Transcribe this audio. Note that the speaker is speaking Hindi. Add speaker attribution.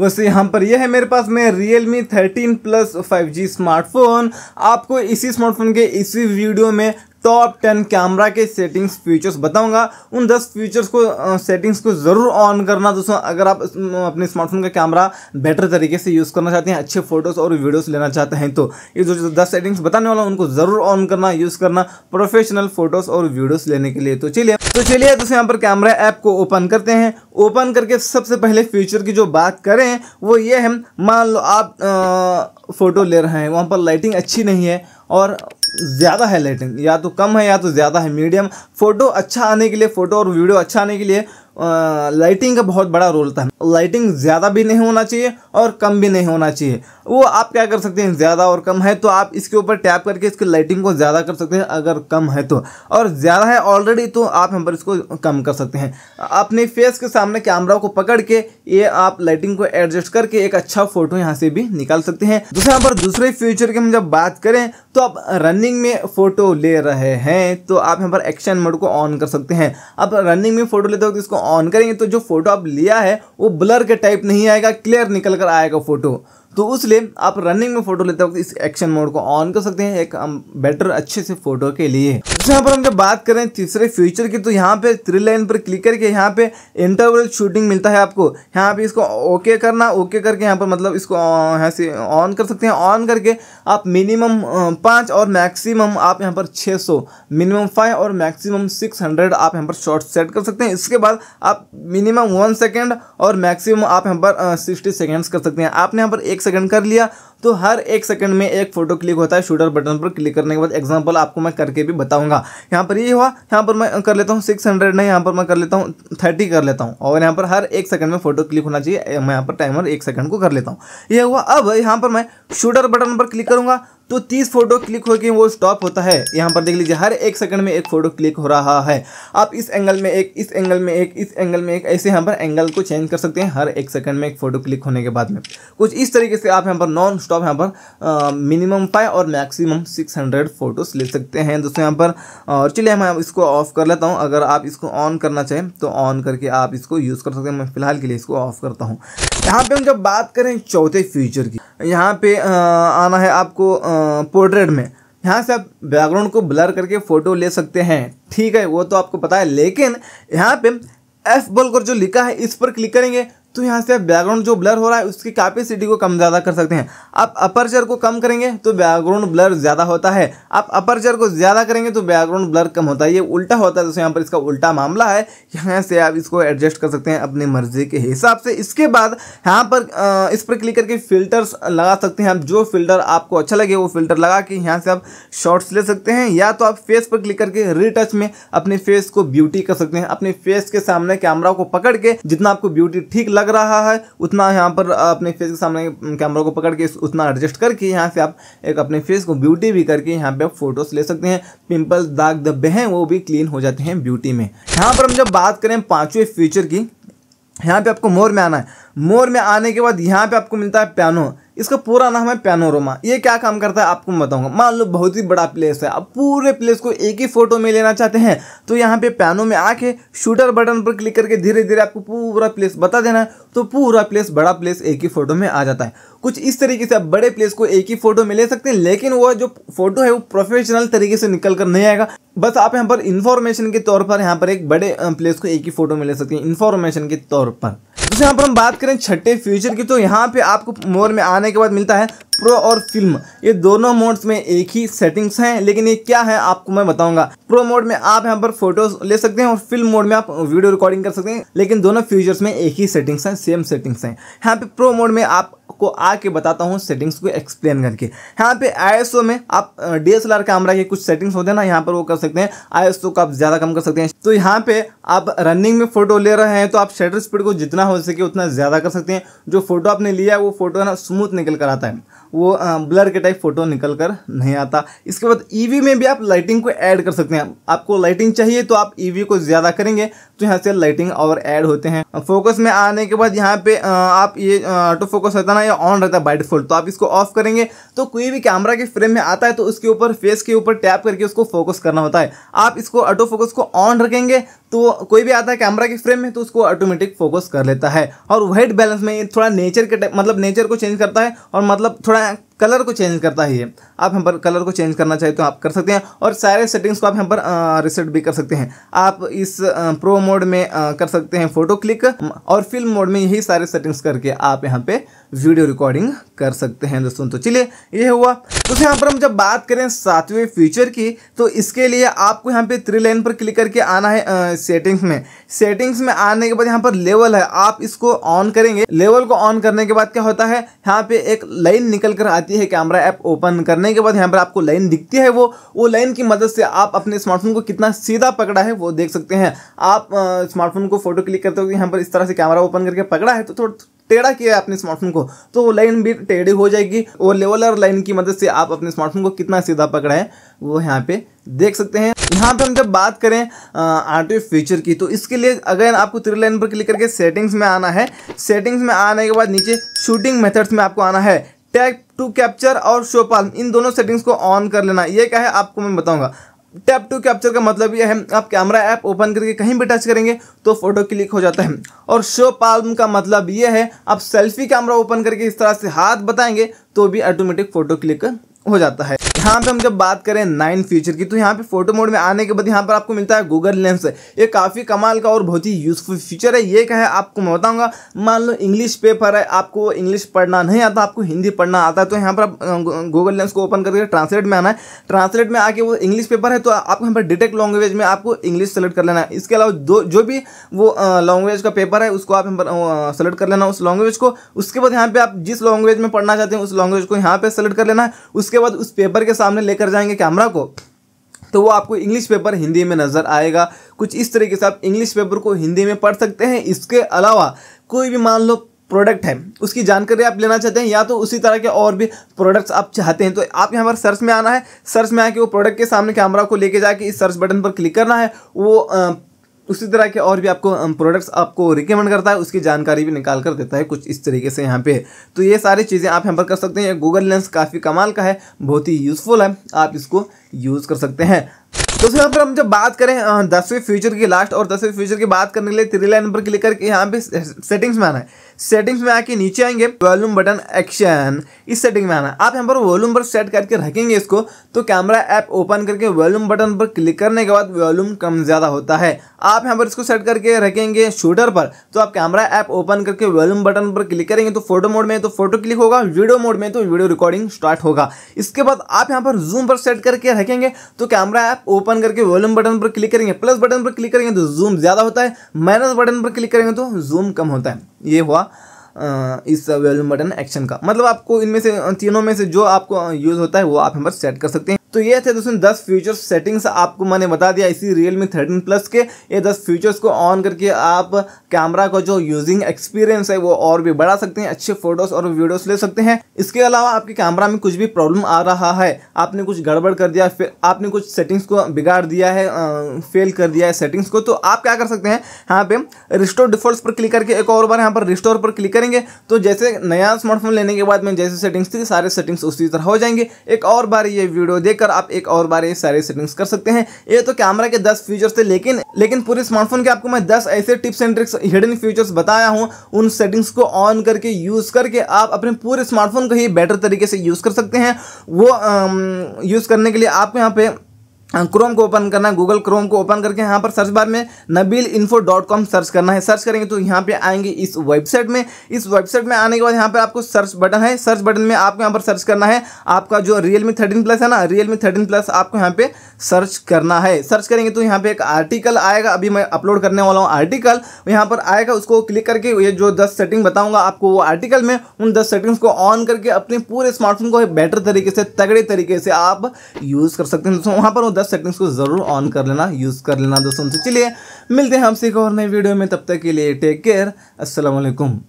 Speaker 1: वैसे यहाँ पर यह है मेरे पास में realme thirteen plus five smartphone आपको इसी स्मार्टफोन के इसी वीडियो में टॉप टेन कैमरा के सेटिंग्स फीचर्स बताऊंगा उन दस फीचर्स को सेटिंग्स को ज़रूर ऑन करना दोस्तों अगर आप अपने स्मार्टफोन का कैमरा बेटर तरीके से यूज़ करना चाहते हैं अच्छे फोटोज़ और वीडियोस लेना चाहते हैं तो ये जो दस सेटिंग्स बताने वाला उनको ज़रूर ऑन करना यूज़ करना प्रोफेशनल फ़ोटोज़ और वीडियोज़ लेने के लिए तो चलिए तो चलिए दोस्तों यहाँ पर कैमरा ऐप को ओपन करते हैं ओपन करके सबसे पहले फ्यूचर की जो बात करें वो ये है मान लो आप फ़ोटो ले रहे हैं वहाँ पर लाइटिंग अच्छी नहीं है और ज़्यादा है लाइटिंग या तो कम है या तो ज़्यादा है मीडियम फ़ोटो अच्छा आने के लिए फ़ोटो और वीडियो अच्छा आने के लिए लाइटिंग का बहुत बड़ा रोल था लाइटिंग ज़्यादा भी नहीं होना चाहिए और कम भी नहीं होना चाहिए वो आप क्या कर सकते हैं ज़्यादा और कम है तो आप इसके ऊपर टैप करके इसकी लाइटिंग को ज़्यादा कर सकते हैं अगर कम है तो और ज़्यादा है ऑलरेडी तो आप यहाँ पर इसको कम कर सकते हैं अपने फेस के सामने कैमरा को पकड़ के ये आप लाइटिंग को एडजस्ट करके एक अच्छा फ़ोटो यहाँ से भी निकाल सकते हैं दूसरे यहाँ पर दूसरे फ्यूचर की हम जब बात करें तो आप रनिंग में फ़ोटो ले रहे हैं तो आप यहाँ पर एक्शन मोड को ऑन कर सकते हैं आप रनिंग में फ़ोटो लेते वक्त तो इसको ऑन करेंगे तो जो फोटो आप लिया है वो ब्लर के टाइप नहीं आएगा क्लियर निकल कर आएगा फोटो तो उसलिए आप रनिंग में फोटो लेते वक्त इस एक्शन मोड को ऑन कर सकते हैं एक बेटर अच्छे से फोटो के लिए अच्छा, यहाँ पर हम जब बात करें तीसरे फ्यूचर की तो यहाँ पे थ्री लाइन पर क्लिक करके यहाँ पे इंटरवल शूटिंग मिलता है आपको यहाँ पे इसको ओके करना ओके करके यहाँ पर मतलब इसको यहाँ से ऑन कर सकते हैं ऑन करके आप मिनिमम पाँच और मैक्सिमम आप यहाँ पर सौ मिनिमम फाइव और मैक्सिमम हंड्रेड आप यहाँ पर शॉर्ट सेट कर सकते हैं इसके बाद आप मिनिमम वन सेकेंड और मैक्सिमम आप यहाँ पर सिक्सटी सेकेंड्स कर सकते हैं आपने यहाँ पर एक सेकंड कर लिया तो हर एक सेकंड में एक फोटो क्लिक होता है शूटर बटन पर क्लिक करने के बाद एग्जांपल आपको मैं करके भी बताऊंगा यहाँ पर ये यह हुआ यहाँ पर मैं कर लेता हूँ सिक्स हंड्रेड नहीं यहाँ पर मैं कर लेता हूँ थर्टी कर लेता हूँ और यहाँ पर हर एक सेकंड में फोटो क्लिक होना चाहिए मैं यहाँ पर टाइमर एक सेकंड को कर लेता हूँ ये हुआ अब यहाँ पर मैं शूटर बटन पर क्लिक करूँगा तो तीस फोटो क्लिक होकर वो स्टॉप होता है यहाँ पर देख लीजिए हर एक सेकंड में एक फोटो क्लिक हो रहा है आप इस एंगल में एक इस एंगल में एक इस एंगल में एक ऐसे यहाँ पर एंगल को चेंज कर सकते हैं हर एक सेकंड में एक फोटो क्लिक होने के बाद में कुछ इस तरीके से आप यहाँ पर नॉन स्टॉप यहाँ पर मिनिमम फाइव और मैक्सिमम सिक्स हंड्रेड ले सकते हैं दोस्तों यहाँ पर और चलिए मैं इसको ऑफ कर लेता हूँ अगर आप इसको ऑन करना चाहें तो ऑन करके आप इसको यूज़ कर सकते हैं मैं फिलहाल के लिए इसको ऑफ करता हूँ यहाँ पर हम जब बात करें चौथे फ्यूचर की यहाँ पे आना है आपको पोर्ट्रेट में यहाँ से आप बैकग्राउंड को ब्लर करके फ़ोटो ले सकते हैं ठीक है वो तो आपको पता है लेकिन यहाँ पे एफ बोलकर जो लिखा है इस पर क्लिक करेंगे तो यहाँ से आप बैकग्राउंड जो ब्लर हो रहा है उसकी कैपेसिटी को कम ज़्यादा कर सकते हैं आप अपरचर को कम करेंगे तो बैकग्राउंड ब्लर ज़्यादा होता है आप अपरचर को ज़्यादा करेंगे तो बैकग्राउंड ब्लर कम होता है ये उल्टा होता है तो यहाँ पर इसका उल्टा मामला है यहाँ से आप इसको एडजस्ट कर सकते हैं अपनी मर्जी के हिसाब से इसके बाद यहाँ पर इस पर क्लिक करके फिल्टर्स लगा सकते हैं आप जो फिल्टर आपको अच्छा लगे वो फिल्टर लगा के यहाँ से आप शॉर्ट्स ले सकते हैं या तो आप फेस पर क्लिक करके रिटच में अपने फेस को ब्यूटी कर सकते हैं अपने फेस के सामने कैमरा को पकड़ के जितना आपको ब्यूटी ठीक लग लग रहा है उतना यहाँ पर अपने फेस के सामने कैमरा को पकड़ के उतना एडजस्ट करके यहाँ से आप एक अपने फेस को ब्यूटी भी करके यहाँ पे आप फोटोज़ ले सकते हैं पिंपल दाग धब्बे हैं वो भी क्लीन हो जाते हैं ब्यूटी में यहाँ पर हम जब बात करें पाँचवें फीचर की यहाँ पे आपको मोर में आना है मोर में आने के बाद यहाँ पे आपको मिलता है पैनो इसका पूरा नाम है पैनोरोमा ये क्या काम करता है आपको बताऊंगा मान लो बहुत ही बड़ा प्लेस है आप पूरे प्लेस को एक ही फोटो में लेना चाहते हैं तो यहाँ पे पैनो में आके शूटर बटन पर क्लिक करके धीरे धीरे आपको पूरा प्लेस बता देना है तो पूरा प्लेस बड़ा प्लेस एक ही फोटो में आ जाता है कुछ इस तरीके से आप बड़े प्लेस को एक ही फोटो में ले सकते हैं लेकिन वह जो फोटो है वो प्रोफेशनल तरीके से निकल कर नहीं आएगा बस आप यहाँ पर इन्फॉर्मेशन के तौर पर यहाँ पर एक बड़े प्लेस को एक ही फोटो में ले सकते हैं इन्फॉर्मेशन के तौर पर जैसे यहाँ पर हम बात करें छठे फ्यूचर की तो यहाँ पे आपको मोड में आने के बाद मिलता है प्रो और फिल्म ये दोनों मोड्स में एक ही सेटिंग्स हैं लेकिन ये क्या है आपको मैं बताऊंगा प्रो मोड में आप यहाँ पर फोटोज ले सकते हैं और फिल्म मोड में आप वीडियो रिकॉर्डिंग कर सकते हैं लेकिन दोनों फ्यूचर्स में एक ही सेटिंग्स हैं सेम सेटिंग्स हैं यहाँ पे प्रो मोड में आप आपको आके बताता हूँ सेटिंग्स को एक्सप्लेन करके यहाँ पे आई में आप डी एस कैमरा के कुछ सेटिंग्स होते हैं ना यहाँ पर वो कर सकते हैं आई को आप ज़्यादा कम कर सकते हैं तो यहाँ पे आप रनिंग में फ़ोटो ले रहे हैं तो आप शटर स्पीड को जितना हो सके उतना ज़्यादा कर सकते हैं जो फोटो आपने लिया है वो फोटो है ना स्मूथ निकल कर आता है वो ब्लर के टाइप फोटो निकल कर नहीं आता इसके बाद ईवी e में भी आप लाइटिंग को ऐड कर सकते हैं आपको लाइटिंग चाहिए तो आप ईवी e को ज़्यादा करेंगे तो यहाँ से लाइटिंग और ऐड होते हैं फोकस में आने के बाद यहाँ पे आप ये ऑटो फोकस रहता ना ये ऑन रहता है बाई डिफॉल्ट तो आप इसको ऑफ करेंगे तो कोई भी कैमरा के फ्रेम में आता है तो उसके ऊपर फेस के ऊपर टैप करके उसको फोकस करना होता है आप इसको ऑटो फोकस को ऑन रखेंगे तो कोई भी आता है कैमरा के फ्रेम में तो उसको ऑटोमेटिक फोकस कर लेता है और वाइट बैलेंस में थोड़ा नेचर के मतलब नेचर को चेंज करता है और मतलब थोड़ा कलर को चेंज करता ही है आप यहाँ पर कलर को चेंज करना चाहिए तो आप कर सकते हैं और सारे सेटिंग्स को आप यहाँ पर रिसेट भी कर सकते हैं आप इस प्रो मोड में कर सकते हैं फ़ोटो क्लिक और फिल्म मोड में यही सारे सेटिंग्स करके आप यहाँ पे वीडियो रिकॉर्डिंग कर सकते हैं दोस्तों तो चलिए ये हुआ तो यहाँ पर हम जब बात करें सातवें फीचर की तो इसके लिए आपको यहाँ पे थ्री लाइन पर क्लिक करके आना है सेटिंग्स में सेटिंग्स में आने के बाद यहाँ पर लेवल है आप इसको ऑन करेंगे लेवल को ऑन करने के बाद क्या होता है यहाँ पे एक लाइन निकल कर आती है कैमरा ऐप ओपन करने के बाद यहाँ पर आपको लाइन दिखती है वो वो लाइन की मदद से आप अपने स्मार्टफोन को कितना सीधा पकड़ा है वो देख सकते हैं आप स्मार्टफोन को फोटो क्लिक करते हो यहाँ पर इस तरह से कैमरा ओपन करके पकड़ा है तो थोड़ा टेढ़ा किया है अपने स्मार्टफोन को तो वो लाइन भी टेढ़ी हो जाएगी वो लेवलर लाइन की मदद से आप अपने स्मार्टफोन को कितना सीधा पकड़ा है वो यहाँ पे देख सकते हैं यहाँ पे हम जब बात करें आटो फीचर की तो इसके लिए अगर आपको थ्री लाइन पर क्लिक करके सेटिंग्स में आना है सेटिंग्स में आने के बाद नीचे शूटिंग मेथड्स में आपको आना है टैग टू कैप्चर और शोपाल इन दोनों सेटिंग्स को ऑन कर लेना ये क्या है आपको मैं बताऊंगा टैप टू कैप्चर का मतलब यह है आप कैमरा ऐप ओपन करके कहीं भी टच करेंगे तो फोटो क्लिक हो जाता है और शो पाल्म का मतलब यह है आप सेल्फी कैमरा ओपन करके इस तरह से हाथ बताएंगे तो भी ऑटोमेटिक फोटो क्लिक हो जाता है यहाँ पे हम जब बात करें नाइन फीचर की तो यहाँ पे फोटो मोड में आने के बाद यहाँ पर आपको मिलता है गूगल लेंस ये काफ़ी कमाल का और बहुत ही यूज़फुल फीचर है ये क्या है आपको मैं बताऊँगा मान लो इंग्लिश पेपर है आपको इंग्लिश पढ़ना नहीं आता आपको हिंदी पढ़ना आता है तो यहाँ पर आप गूगल लेंस को ओपन करके ट्रांसलेट में आना है ट्रांसलेट में आके वो इंग्लिश पेपर है तो आपको यहाँ पर डिटेक्ट लैंग्वेज में आपको इंग्लिश सेलेक्ट कर लेना है इसके अलावा जो जो भी वो लैंग्वेज का पेपर है उसको आप यहाँ पर सेलेक्ट कर लेना उस लैंग्वेज को उसके बाद यहाँ पर आप जिस लैंग्वेज में पढ़ना चाहते हैं उस लैंग्वेज को यहाँ पर सेलेक्ट कर लेना है उसके बाद उस पेपर के सामने लेकर जाएंगे कैमरा को तो वो आपको इंग्लिश पेपर हिंदी में नज़र आएगा कुछ इस तरीके से आप इंग्लिश पेपर को हिंदी में पढ़ सकते हैं इसके अलावा कोई भी मान लो प्रोडक्ट है उसकी जानकारी आप लेना चाहते हैं या तो उसी तरह के और भी प्रोडक्ट्स आप चाहते हैं तो आप यहाँ पर सर्च में आना है सर्च में आके वो प्रोडक्ट के सामने कैमरा को लेके जाके इस सर्च बटन पर क्लिक करना है वो आ, उसी तरह के और भी आपको प्रोडक्ट्स आपको रिकमेंड करता है उसकी जानकारी भी निकाल कर देता है कुछ इस तरीके से यहाँ पे तो ये सारी चीज़ें आप यहाँ पर कर सकते हैं गूगल लेंस काफ़ी कमाल का है बहुत ही यूज़फुल है आप इसको यूज़ कर सकते हैं दोस्तों यहाँ पर हम जब बात करें दसवीं फ्यूचर की लास्ट और दसवीं फ्यूचर की बात करने के लिए थ्री लाइन पर क्लिक करके यहाँ पे सेटिंग्स में आना है सेटिंग्स में आके नीचे आएंगे वॉल्यूम बटन एक्शन इस सेटिंग में आना आप यहाँ पर वॉल्यूम पर सेट करके रखेंगे इसको तो कैमरा ऐप ओपन करके वॉल्यूम बटन पर क्लिक करने के बाद वॉल्यूम कम ज़्यादा होता है आप यहाँ पर इसको सेट करके रखेंगे शूटर पर तो आप कैमरा ऐप ओपन करके वॉल्यूम बटन पर क्लिक करेंगे तो फोटो मोड में तो फोटो क्लिक होगा वीडियो मोड में तो वीडियो रिकॉर्डिंग स्टार्ट होगा इसके बाद आप यहाँ पर जूम पर सेट करके रखेंगे तो कैमरा ऐप ओपन ओपन करके वॉल्यूम बटन पर क्लिक करेंगे प्लस बटन पर क्लिक करेंगे तो जूम ज़्यादा होता है माइनस बटन पर क्लिक करेंगे तो जूम कम होता है ये हुआ इस वॉल्यूम बटन एक्शन का मतलब आपको इनमें से तीनों में से जो आपको यूज़ होता है वो आप यहाँ पर सेट कर सकते हैं तो ये थे दोस्तों दस फ्यूचर्स सेटिंग्स आपको मैंने बता दिया इसी रियल मी थर्टीन प्लस के ये दस फ्यूचर्स को ऑन करके आप कैमरा का जो यूजिंग एक्सपीरियंस है वो और भी बढ़ा सकते हैं अच्छे फोटोज और वीडियोस ले सकते हैं इसके अलावा आपके कैमरा में कुछ भी प्रॉब्लम आ रहा है आपने कुछ गड़बड़ कर दिया फिर आपने कुछ सेटिंग्स को बिगाड़ दिया है आ, फेल कर दिया है सेटिंग्स को तो आप क्या कर सकते हैं यहाँ पे रिस्टोर डिफॉल्ट पर क्लिक करके एक और बार यहाँ पर रिस्टोर पर क्लिक करेंगे तो जैसे नया स्मार्टफोन लेने के बाद में जैसे सेटिंग्स थी सारे सेटिंग्स उसी तरह हो जाएंगे एक और बार ये वीडियो देख लेकर आप एक और बार ये सारे सेटिंग्स कर सकते हैं ये तो कैमरा के दस फीचर्स थे लेकिन लेकिन पूरे स्मार्टफोन के आपको मैं दस ऐसे tips and tricks hidden features बताया हूँ उन सेटिंग्स को ऑन करके यूज करके आप अपने पूरे स्मार्टफोन को ही बेटर तरीके से यूज कर सकते हैं वो यूज करने के लिए आपको यहाँ पे क्रोम हाँ, को ओपन करना है गूगल क्रोम को ओपन करके यहाँ पर सर्च बार में Nabeel info dot com search करना है सर्च करेंगे तो यहाँ पे आएंगे इस वेबसाइट में इस वेबसाइट में आने के बाद यहाँ पे आपको सर्च बटन है सर्च बटन में आपको यहाँ पर सर्च करना है आपका जो रियल मी थर्टीन प्लस है ना रियल मी थर्टीन प्लस आपको यहाँ पे सर्च करना है सर्च करेंगे तो यहाँ पे एक आर्टिकल आएगा अभी मैं अपलोड करने वाला हूँ आर्टिकल यहाँ पर आएगा उसको क्लिक करके ये जो दस सेटिंग बताऊँगा आपको वो आर्टिकल में उन दस सेटिंग्स को ऑन करके अपने पूरे स्मार्टफोन को बेटर तरीके से तगड़े तरीके से आप यूज़ कर सकते हैं दोस्तों वहाँ पर वो का सेटिंग्स को ज़रूर ऑन कर लेना यूज़ कर लेना दोस्तों चलिए मिलते हैं हमसे एक और नए वीडियो में तब तक के लिए टेक केयर असलकुम